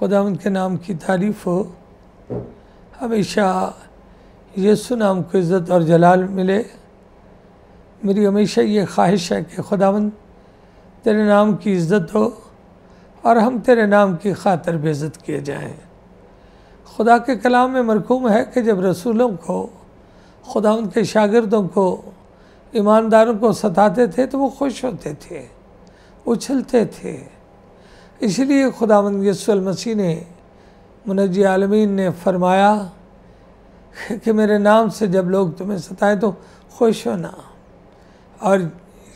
خدا ان کے نام کی تعریف ہو ہمیشہ یسو نام کو عزت اور جلال ملے میری ہمیشہ یہ خواہش ہے کہ خداون تیرے نام کی عزت ہو اور ہم تیرے نام کی خاطر بے عزت کیے جائیں خدا کے کلام میں مرکوم ہے کہ جب رسولوں کو خدا ان کے شاگردوں کو ایمانداروں کو ستاتے تھے تو وہ خوش ہوتے تھے اچھلتے تھے اس لیے خدا مند یسو المسیح نے منجی عالمین نے فرمایا کہ میرے نام سے جب لوگ تمہیں ستائے تو خوش ہونا اور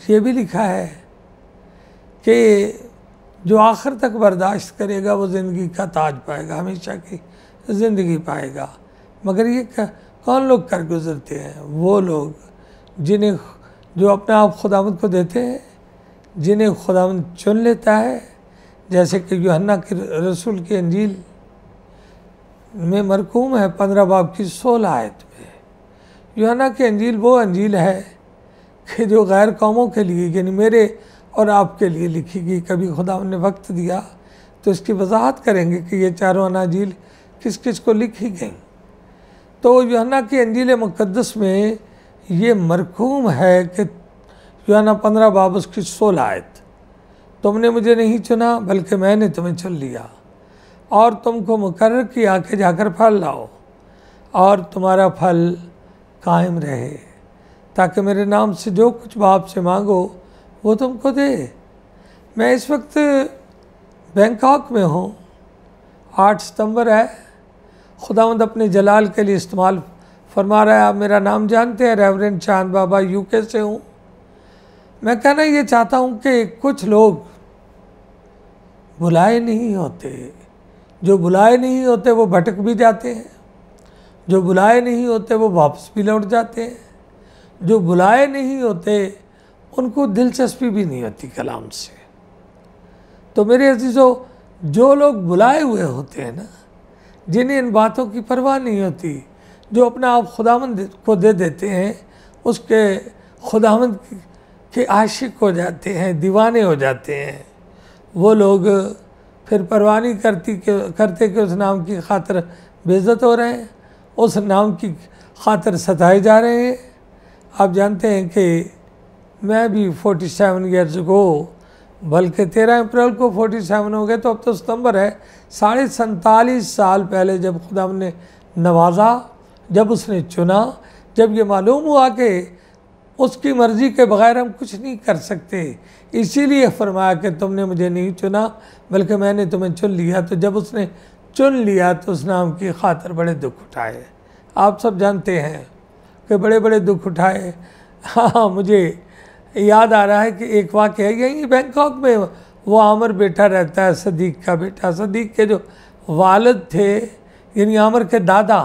یہ بھی لکھا ہے کہ جو آخر تک برداشت کرے گا وہ زندگی کا تاج پائے گا ہمیشہ کی زندگی پائے گا مگر یہ کون لوگ کر گزرتے ہیں وہ لوگ جنہیں جو اپنے آپ خداوند کو دیتے ہیں جنہیں خداوند چن لیتا ہے جیسے کہ یوہنہ کے رسول کی انجیل میں مرکوم ہے پندرہ باب کی سولہ آیت میں یوہنہ کی انجیل وہ انجیل ہے کہ جو غیر قوموں کے لیے یعنی میرے اور آپ کے لیے لکھی گئی کبھی خدا انہیں وقت دیا تو اس کی وضاحت کریں گے کہ یہ چاروں اناجیل کس کس کو لکھی گئیں تو یوہنہ کی انجیل مقدس میں یہ مرکوم ہے کہ یوہنہ پندرہ باب اس کی سول آیت تم نے مجھے نہیں چنا بلکہ میں نے تمہیں چن لیا اور تم کو مقرر کی آنکھیں جا کر پھل لاؤ اور تمہارا پھل قائم رہے تاکہ میرے نام سے جو کچھ باپ سے مانگو وہ تم کو دے میں اس وقت بینکاک میں ہوں آٹھ ستمبر ہے خدا اپنے جلال کے لیے استعمال فرما رہا ہے آپ میرا نام جانتے ہیں ریورن چاند بابا یو کے سے ہوں میں کہنا یہ چاہتا ہوں کہ کچھ لوگ بلائے نہیں ہوتے جو بلائے نہیں ہوتے وہ بھٹک بھی جاتے ہیں جو بلائے نہیں ہوتے وہ واپس بھی لوٹ جاتے ہیں جو بلائے نہیں ہوتے ان کو دلچسپی بھی نہیں ہوتی کلام سے تو میرے عزیزو جو لوگ بلائے ہوئے ہوتے ہیں نا جنہیں ان باتوں کی پرواہ نہیں ہوتی جو اپنا آپ خداوند کو دے دیتے ہیں اس کے خداوند کے عاشق ہو جاتے ہیں دیوانے ہو جاتے ہیں وہ لوگ پھر پروانی کرتی کہ کرتے کہ اس نام کی خاطر بیزت ہو رہے ہیں اس نام کی خاطر ستائے جا رہے ہیں آپ جانتے ہیں کہ میں بھی فورٹی سیون گیرز کو بلکہ تیرہ اپریل کو فورٹی سیون ہو گئے تو اب تو ستمبر ہے ساڑھے سنتالیس سال پہلے جب خدا نے نوازا جب اس نے چنا جب یہ معلوم ہوا کہ اس کی مرضی کے بغیر ہم کچھ نہیں کر سکتے اسی لیے فرمایا کہ تم نے مجھے نہیں چنا بلکہ میں نے تمہیں چن لیا تو جب اس نے چن لیا تو اس نام کی خاطر بڑے دکھ اٹھائے آپ سب جانتے ہیں کہ بڑے بڑے دکھ اٹھائے ہاں مجھے یاد آ رہا ہے کہ ایک واقعہ ہے ہی بینکاک میں وہ عامر بیٹا رہتا ہے صدیق کا بیٹا صدیق کے جو والد تھے یعنی عامر کے دادا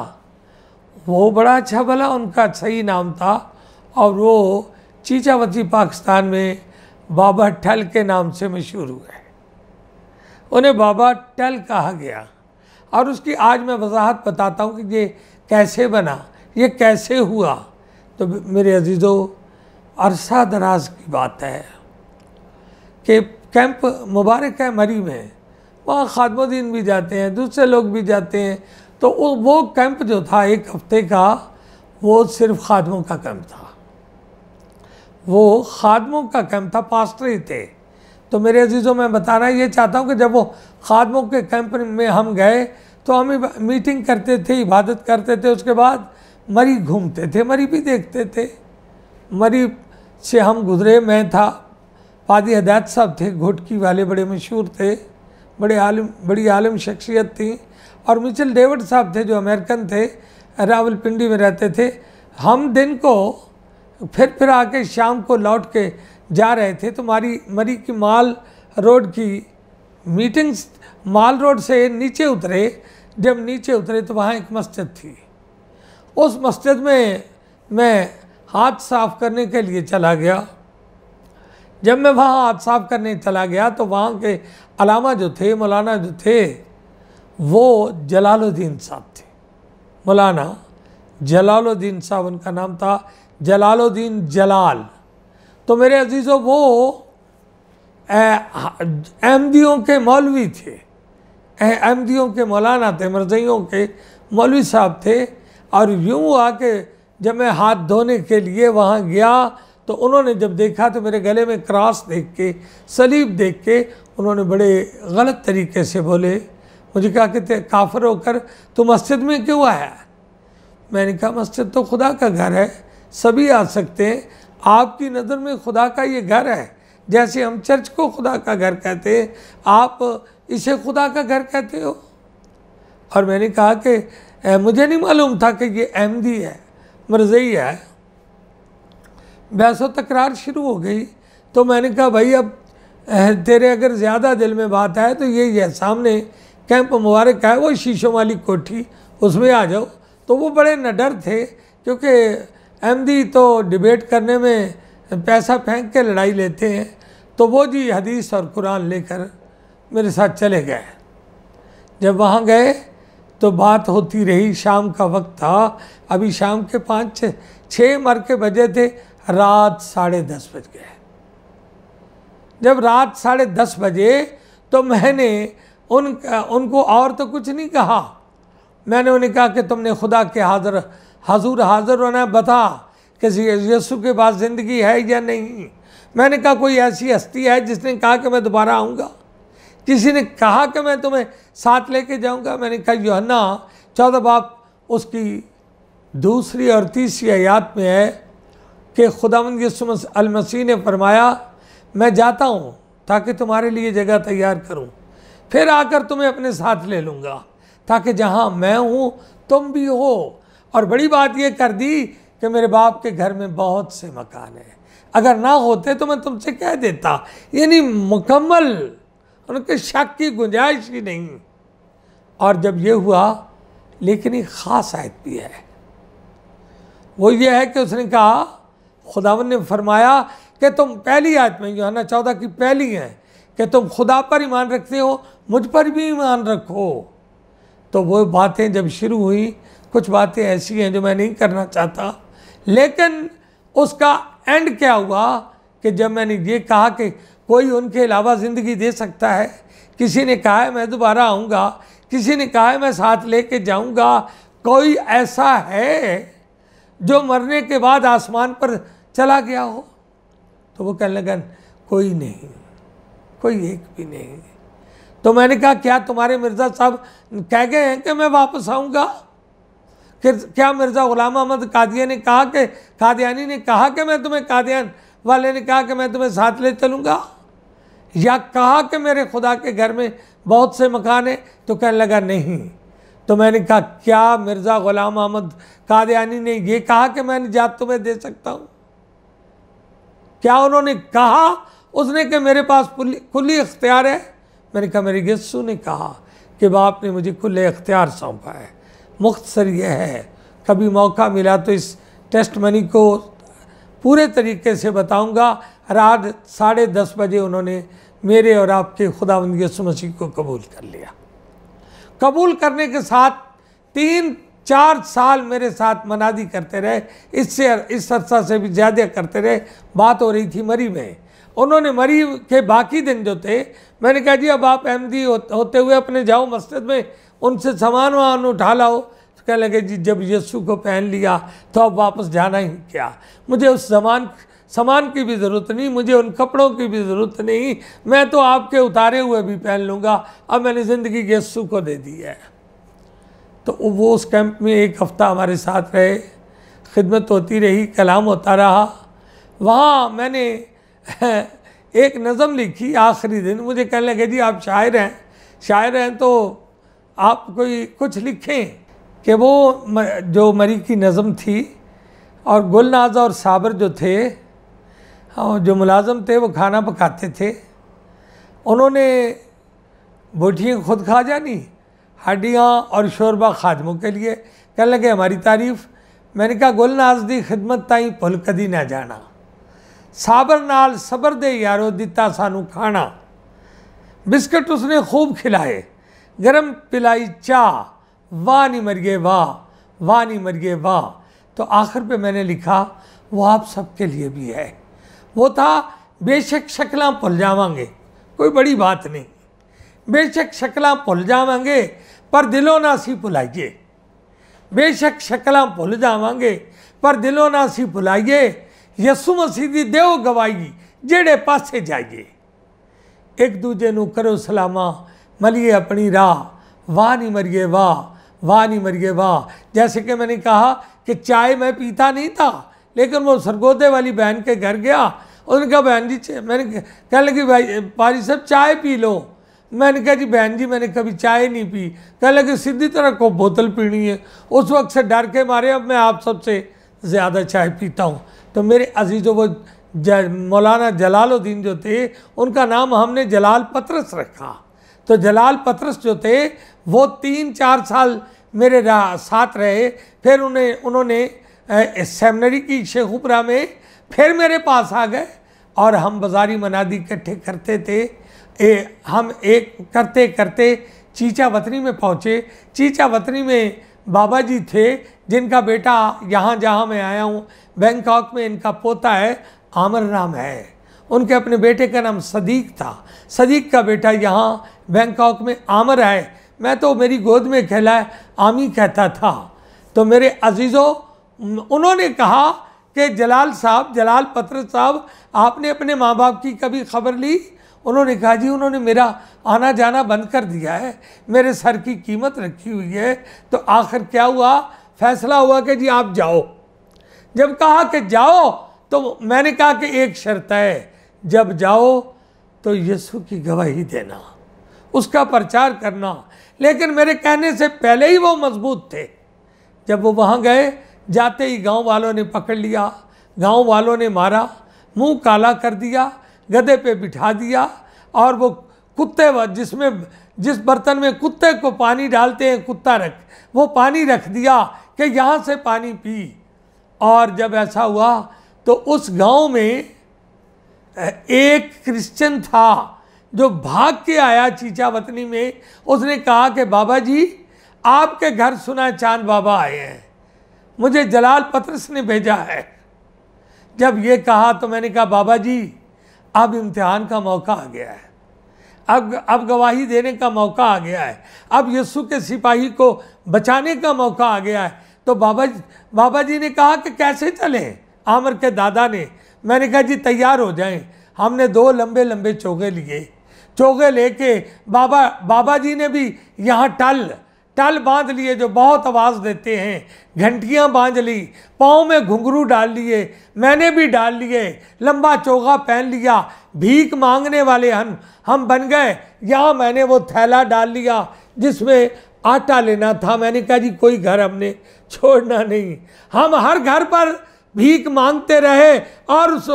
وہ بڑا اچھا بھلا ان کا صحیح نام تھا اور وہ چیچا وطی پاکستان میں بابا ٹھل کے نام سے مشہور ہوئے انہیں بابا ٹھل کہا گیا اور اس کی آج میں وضاحت بتاتا ہوں کہ یہ کیسے بنا یہ کیسے ہوا تو میرے عزیزو عرصہ دراز کی بات ہے کہ کیمپ مبارک ہے مری میں وہاں خادم الدین بھی جاتے ہیں دوسرے لوگ بھی جاتے ہیں تو وہ کیمپ جو تھا ایک ہفتے کا وہ صرف خادموں کا کیمپ تھا وہ خادموں کا کیمپ تھا پاسٹری تھے تو میرے عزیزوں میں بتانا یہ چاہتا ہوں کہ جب وہ خادموں کے کیمپ میں ہم گئے تو ہم میٹنگ کرتے تھے عبادت کرتے تھے اس کے بعد مری گھومتے تھے مری بھی دیکھتے تھے مری سے ہم گزرے میں تھا پادی حدیت صاحب تھے گھوٹکی والے بڑے مشہور تھے بڑے عالم بڑی عالم شخصیت تھیں اور مچل ڈیوڈ صاحب تھے جو امریکن تھے راول پنڈی میں رہتے تھے ہم دن کو پھر پھر آ کے شام کو لوٹ کے جا رہے تھے تو ماری مری کی مال روڈ کی میٹنگز مال روڈ سے نیچے اترے جب نیچے اترے تو وہاں ایک مسجد تھی اس مسجد میں میں ہاتھ صاف کرنے کے لیے چلا گیا جب میں وہاں ہاتھ صاف کرنے چلا گیا تو وہاں کے علامہ جو تھے مولانا جو تھے وہ جلال الدین صاحب تھے مولانا جلال الدین صاحب ان کا نام تھا جلال الدین جلال تو میرے عزیز و وہ احمدیوں کے مولوی تھے احمدیوں کے مولانا تھے مرزیوں کے مولوی صاحب تھے اور یوں ہوا کہ جب میں ہاتھ دھونے کے لیے وہاں گیا تو انہوں نے جب دیکھا تو میرے گلے میں کراس دیکھ کے سلیب دیکھ کے انہوں نے بڑے غلط طریقے سے بولے مجھے کہا کہ کافر ہو کر تو مسجد میں کیوں آیا میں نے کہا مسجد تو خدا کا گھر ہے سبھی آ سکتے ہیں آپ کی نظر میں خدا کا یہ گھر ہے جیسے ہم چرچ کو خدا کا گھر کہتے ہیں آپ اسے خدا کا گھر کہتے ہو اور میں نے کہا کہ مجھے نہیں معلوم تھا کہ یہ احمدی ہے مرضی ہے و تکرار شروع ہو گئی تو میں نے کہا بھائی اب تیرے اگر زیادہ دل میں بات آئے تو یہ سامنے کیمپ مبارک ہے وہ شیشوں والی کوٹھی اس میں آ جاؤ تو وہ بڑے نڈر تھے کیونکہ ایم دی تو ڈبیٹ کرنے میں پیسہ پھینک کے لڑائی لیتے ہیں تو وہ جی حدیث اور قرآن لے کر میرے ساتھ چلے گئے جب وہاں گئے تو بات ہوتی رہی شام کا وقت تھا ابھی شام کے پانچ چھ مر کے بجے تھے رات ساڑھے دس بج گئے جب رات ساڑھے دس بجے تو میں نے ان ان کو اور تو کچھ نہیں کہا میں نے انہیں کہا کہ تم نے خدا کے حاضر حضور حاضر ہونا بتا کہ یسو کے پاس زندگی ہے یا نہیں میں نے کہا کوئی ایسی ہستی ہے جس نے کہا کہ میں دوبارہ آؤں گا کسی نے کہا کہ میں تمہیں ساتھ لے کے جاؤں گا میں نے کہا یوہنا چودہ باپ اس کی دوسری اور تیسری آیات میں ہے کہ خدا مند المسیح نے فرمایا میں جاتا ہوں تاکہ تمہارے لیے جگہ تیار کروں پھر آ کر تمہیں اپنے ساتھ لے لوں گا تاکہ جہاں میں ہوں تم بھی ہو اور بڑی بات یہ کر دی کہ میرے باپ کے گھر میں بہت سے مکان ہیں اگر نہ ہوتے تو میں تم سے کہہ دیتا یعنی مکمل ان کے شک کی گنجائش ہی نہیں اور جب یہ ہوا لیکن ایک خاص آیت بھی ہے وہ یہ ہے کہ اس نے کہا خداون نے فرمایا کہ تم پہلی آیت میں یوہنہ چودہ کی پہلی ہیں کہ تم خدا پر ایمان رکھتے ہو مجھ پر بھی ایمان رکھو تو وہ باتیں جب شروع ہوئیں کچھ باتیں ایسی ہیں جو میں نہیں کرنا چاہتا لیکن اس کا اینڈ کیا ہوا کہ جب میں نے یہ کہا کہ کوئی ان کے علاوہ زندگی دے سکتا ہے کسی نے کہا ہے میں دوبارہ آؤں گا کسی نے کہا ہے میں ساتھ لے کے جاؤں گا کوئی ایسا ہے جو مرنے کے بعد آسمان پر چلا گیا ہو تو وہ کہنے لگا کوئی نہیں کوئی ایک بھی نہیں تو میں نے کہا کیا تمہارے مرزا صاحب کہہ گئے ہیں کہ میں واپس آؤں گا پھر کیا مرزا غلام احمد قادیہ نے کہا کہ قادیانی نے کہا کہ میں تمہیں قادیان والے نے کہا کہ میں تمہیں ساتھ لے چلوں گا یا کہا کہ میرے خدا کے گھر میں بہت سے مکان ہیں تو کہنے لگا نہیں تو میں نے کہا کیا مرزا غلام احمد قادیانی نے یہ کہا کہ میں نے جات تمہیں دے سکتا ہوں کیا انہوں نے کہا اس نے کہ میرے پاس کھلی اختیار ہے میں نے کہا میری گسو نے کہا کہ باپ نے مجھے کھلے اختیار سونپا ہے مختصر یہ ہے کبھی موقع ملا تو اس ٹیسٹ منی کو پورے طریقے سے بتاؤں گا رات ساڑھے دس بجے انہوں نے میرے اور آپ کے خدا بندگی مسیح کو قبول کر لیا قبول کرنے کے ساتھ تین چار سال میرے ساتھ منادی کرتے رہے اس سے اس عرصہ سے بھی زیادہ کرتے رہے بات ہو رہی تھی مری میں انہوں نے مری کے باقی دن جو تھے میں نے کہا جی اب آپ احمدی جی ہوتے ہوئے اپنے جاؤ مسجد میں ان سے سامان وان اٹھا لاؤ تو کہنے لگے جی جب یسو کو پہن لیا تو اب واپس جانا ہی کیا مجھے اس زمان سامان کی بھی ضرورت نہیں مجھے ان کپڑوں کی بھی ضرورت نہیں میں تو آپ کے اتارے ہوئے بھی پہن لوں گا اب میں نے زندگی یسو کو دے دی ہے تو وہ اس کیمپ میں ایک ہفتہ ہمارے ساتھ رہے خدمت ہوتی رہی کلام ہوتا رہا وہاں میں نے ایک نظم لکھی آخری دن مجھے کہنے لگے جی آپ شاعر ہیں شاعر ہیں تو آپ کوئی کچھ لکھیں کہ وہ جو مری کی نظم تھی اور گل نازا اور صابر جو تھے جو ملازم تھے وہ کھانا پکاتے تھے انہوں نے بوٹیاں خود کھا جانی ہڈیاں اور شوربہ خادموں کے لیے کہنے لگے ہماری تعریف میں نے کہا گل ناز دی خدمت تائیں پھل کدی نہ جانا صاب نال صبر یارو دیتا سانو کھانا بسکٹ اس نے خوب کھلائے گرم پلائی چاہ واہ نہیں مر گئے واہ واہ نہیں مر گئے واہ تو آخر پہ میں نے لکھا وہ آپ سب کے لیے بھی ہے وہ تھا بے شک شکل پھل گے کوئی بڑی بات نہیں بے شک شکلاں پھل جاواں گے پر دلوں نہ سی پلائیے بے شک شکل پھل گے پر دلوں نہ سی پلائیے یسو مسیدی دیو گوائی جیڑے پاسے جائیے ایک دوجہ نو کرو سلامہ ملیے اپنی راہ واہ نہیں مریے واہ واہ نہیں مریے واہ جیسے کہ میں نے کہا کہ چائے میں پیتا نہیں تھا لیکن وہ سرگودے والی بہن کے گھر گیا انہوں نے کہا بہن جی میں نے کہا لگی بھائی پاری صاحب چائے پی لو میں نے کہا جی بہن جی میں نے کبھی چائے نہیں پی لگی سیدھی طرح کو بوتل پینی ہے اس وقت سے ڈر کے مارے اب میں آپ سب سے زیادہ چائے پیتا ہوں تو میرے عزیز و وہ مولانا جلال الدین جو تھے ان کا نام ہم نے جلال پترس رکھا تو جلال پترس جو تھے وہ تین چار سال میرے ساتھ رہے پھر انہیں انہوں نے سیمنری کی شیخوپرا میں پھر میرے پاس آ گئے اور ہم بازاری منادی اکٹھے کرتے تھے اے ہم ایک کرتے کرتے چیچا وطنی میں پہنچے چیچا وطنی میں بابا جی تھے جن کا بیٹا یہاں جہاں میں آیا ہوں بینکاک میں ان کا پوتا ہے آمر نام ہے ان کے اپنے بیٹے کا نام صدیق تھا صدیق کا بیٹا یہاں بینکاک میں آمر ہے میں تو میری گود میں کھیلا ہے عامی کہتا تھا تو میرے عزیزوں انہوں نے کہا کہ جلال صاحب جلال پتر صاحب آپ نے اپنے ماں باپ کی کبھی خبر لی انہوں نے کہا جی انہوں نے میرا آنا جانا بند کر دیا ہے میرے سر کی قیمت رکھی ہوئی ہے تو آخر کیا ہوا فیصلہ ہوا کہ جی آپ جاؤ جب کہا کہ جاؤ تو میں نے کہا کہ ایک شرط ہے جب جاؤ تو یسو کی گواہی دینا اس کا پرچار کرنا لیکن میرے کہنے سے پہلے ہی وہ مضبوط تھے جب وہ وہاں گئے جاتے ہی گاؤں والوں نے پکڑ لیا گاؤں والوں نے مارا منہ کالا کر دیا گدے پہ بٹھا دیا اور وہ کتے جس میں جس برتن میں کتے کو پانی ڈالتے ہیں کتا رکھ وہ پانی رکھ دیا کہ یہاں سے پانی پی اور جب ایسا ہوا تو اس گاؤں میں ایک کرسچن تھا جو بھاگ کے آیا چیچا وطنی میں اس نے کہا کہ بابا جی آپ کے گھر سنا چاند بابا آئے ہیں مجھے جلال پترس نے بھیجا ہے جب یہ کہا تو میں نے کہا بابا جی اب امتحان کا موقع آ گیا ہے اب اب گواہی دینے کا موقع آ گیا ہے اب یسو کے سپاہی کو بچانے کا موقع آ گیا ہے تو بابا جی بابا جی نے کہا کہ کیسے چلیں عامر کے دادا نے میں نے کہا جی تیار ہو جائیں ہم نے دو لمبے لمبے چوگے لیے چوگے لے کے بابا بابا جی نے بھی یہاں ٹل ٹل باندھ لیے جو بہت آواز دیتے ہیں گھنٹیاں باندھ لی پاؤں میں گھنگرو ڈال لیے میں نے بھی ڈال لیے لمبا چوگا پہن لیا بھیک مانگنے والے ہم بن گئے یا میں نے وہ تھیلا ڈال لیا جس میں آٹا لینا تھا میں نے کہا جی کوئی گھر ہم نے چھوڑنا نہیں ہم ہر گھر پر بھیک مانگتے رہے اور اس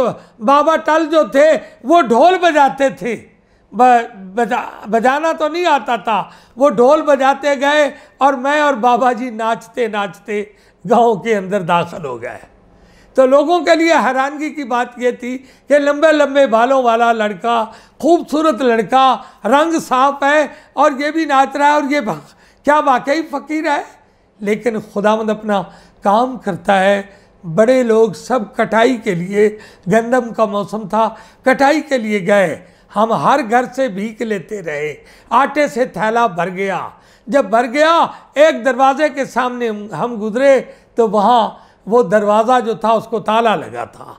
بابا ٹل جو تھے وہ ڈھول بجاتے تھے بجانا تو نہیں آتا تھا وہ ڈھول بجاتے گئے اور میں اور بابا جی ناچتے ناچتے گاؤں کے اندر داخل ہو گئے تو لوگوں کے لیے حیرانگی کی بات یہ تھی کہ لمبے لمبے بالوں والا لڑکا خوبصورت لڑکا رنگ صاف ہے اور یہ بھی ناچ رہا ہے اور یہ کیا واقعی فقیر ہے لیکن خدا مند اپنا کام کرتا ہے بڑے لوگ سب کٹائی کے لیے گندم کا موسم تھا کٹائی کے لیے گئے ہم ہر گھر سے بھیک لیتے رہے آٹے سے تھیلا بھر گیا جب بھر گیا ایک دروازے کے سامنے ہم گزرے تو وہاں وہ دروازہ جو تھا اس کو تالا لگا تھا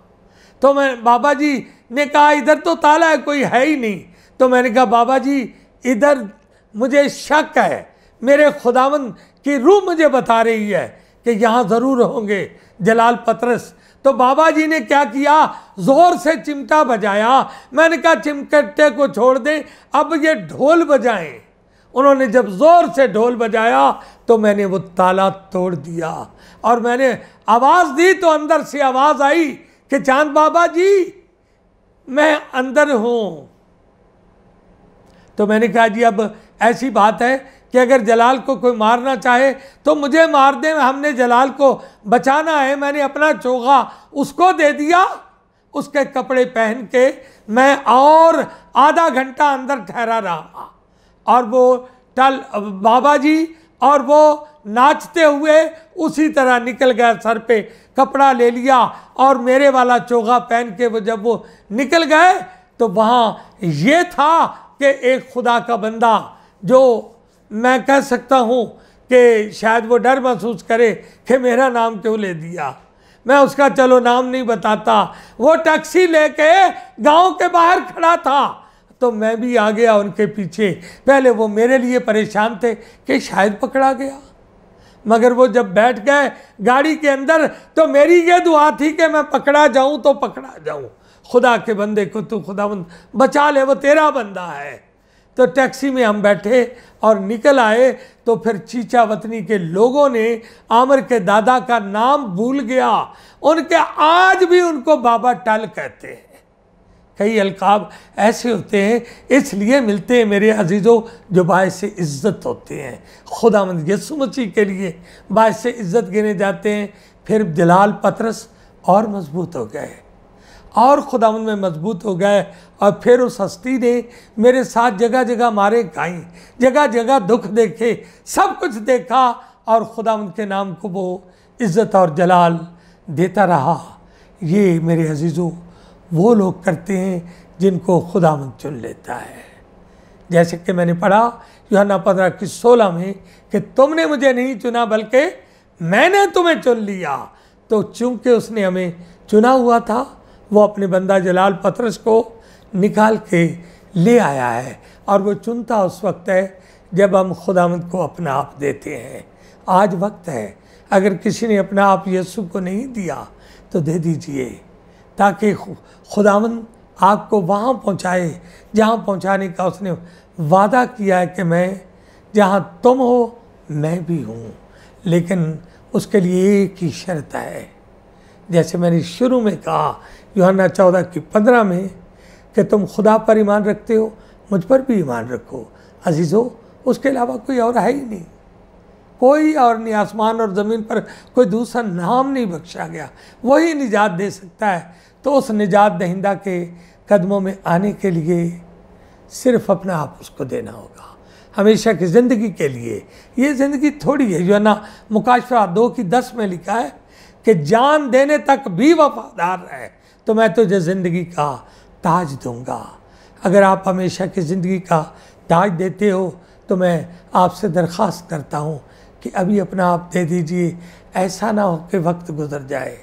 تو میں بابا جی نے کہا ادھر تو تالا ہے کوئی ہے ہی نہیں تو میں نے کہا بابا جی ادھر مجھے شک ہے میرے خداون کی روح مجھے بتا رہی ہے کہ یہاں ضرور ہوں گے جلال پترس تو بابا جی نے کیا کیا زور سے چمٹا بجایا میں نے کہا چمکٹے کو چھوڑ دیں اب یہ ڈھول بجائیں انہوں نے جب زور سے ڈھول بجایا تو میں نے وہ تالا توڑ دیا اور میں نے آواز دی تو اندر سے آواز آئی کہ چاند بابا جی میں اندر ہوں تو میں نے کہا جی اب ایسی بات ہے کہ اگر جلال کو کوئی مارنا چاہے تو مجھے مار دیں ہم نے جلال کو بچانا ہے میں نے اپنا چوغا اس کو دے دیا اس کے کپڑے پہن کے میں اور آدھا گھنٹہ اندر ٹھہرا رہا اور وہ ٹل بابا جی اور وہ ناچتے ہوئے اسی طرح نکل گیا سر پہ کپڑا لے لیا اور میرے والا چوغا پہن کے وہ جب وہ نکل گئے تو وہاں یہ تھا کہ ایک خدا کا بندہ جو میں کہہ سکتا ہوں کہ شاید وہ ڈر محسوس کرے کہ میرا نام کیوں لے دیا میں اس کا چلو نام نہیں بتاتا وہ ٹیکسی لے کے گاؤں کے باہر کھڑا تھا تو میں بھی آ گیا ان کے پیچھے پہلے وہ میرے لیے پریشان تھے کہ شاید پکڑا گیا مگر وہ جب بیٹھ گئے گاڑی کے اندر تو میری یہ دعا تھی کہ میں پکڑا جاؤں تو پکڑا جاؤں خدا کے بندے کو تو خدا بند بچا لے وہ تیرا بندہ ہے تو ٹیکسی میں ہم بیٹھے اور نکل آئے تو پھر چیچا وطنی کے لوگوں نے عامر کے دادا کا نام بھول گیا ان کے آج بھی ان کو بابا ٹل کہتے ہیں کئی القاب ایسے ہوتے ہیں اس لیے ملتے ہیں میرے عزیزوں جو باعث عزت ہوتے ہیں خدا مند یسو مسیح کے لیے باعث عزت گنے جاتے ہیں پھر دلال پترس اور مضبوط ہو گئے اور خدا ان میں مضبوط ہو گئے اور پھر اس ہستی نے میرے ساتھ جگہ جگہ مارے کھائیں جگہ جگہ دکھ دیکھے سب کچھ دیکھا اور خدا ان کے نام کو وہ عزت اور جلال دیتا رہا یہ میرے عزیزوں وہ لوگ کرتے ہیں جن کو خداون چن لیتا ہے جیسے کہ میں نے پڑھا یوحنا پندرہ کی سولہ میں کہ تم نے مجھے نہیں چنا بلکہ میں نے تمہیں چن لیا تو چونکہ اس نے ہمیں چنا ہوا تھا وہ اپنے بندہ جلال پترس کو نکال کے لے آیا ہے اور وہ چنتا اس وقت ہے جب ہم مند کو اپنا آپ دیتے ہیں آج وقت ہے اگر کسی نے اپنا آپ یسو کو نہیں دیا تو دے دیجئے تاکہ مند آپ کو وہاں پہنچائے جہاں پہنچانے کا اس نے وعدہ کیا ہے کہ میں جہاں تم ہو میں بھی ہوں لیکن اس کے لیے ایک ہی شرط ہے جیسے میں نے شروع میں کہا جو چودہ کی پندرہ میں کہ تم خدا پر ایمان رکھتے ہو مجھ پر بھی ایمان رکھو عزیزو اس کے علاوہ کوئی اور ہے ہی نہیں کوئی اور نہیں آسمان اور زمین پر کوئی دوسرا نام نہیں بخشا گیا وہی نجات دے سکتا ہے تو اس نجات دہندہ کے قدموں میں آنے کے لیے صرف اپنا آپ اس کو دینا ہوگا ہمیشہ کی زندگی کے لیے یہ زندگی تھوڑی ہے جو ہے نا مکاشفہ دو کی دس میں لکھا ہے کہ جان دینے تک بھی وفادار ہے تو میں تجھے زندگی کا تاج دوں گا اگر آپ ہمیشہ کی زندگی کا تاج دیتے ہو تو میں آپ سے درخواست کرتا ہوں کہ ابھی اپنا آپ دے دیجئے ایسا نہ ہو کہ وقت گزر جائے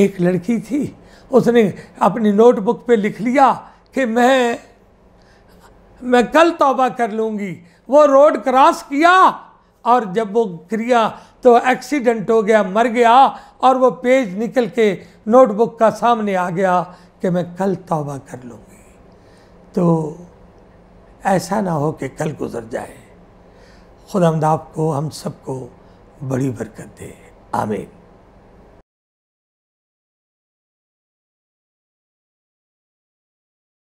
ایک لڑکی تھی اس نے اپنی نوٹ بک پہ لکھ لیا کہ میں میں کل توبہ کر لوں گی وہ روڈ کراس کیا اور جب وہ کریا تو ایکسیڈنٹ ہو گیا مر گیا اور وہ پیج نکل کے نوٹ بک کا سامنے آ گیا کہ میں کل توبہ کر لوں گی تو ایسا نہ ہو کہ کل گزر جائے خدا آپ کو ہم سب کو بڑی برکت دے آمین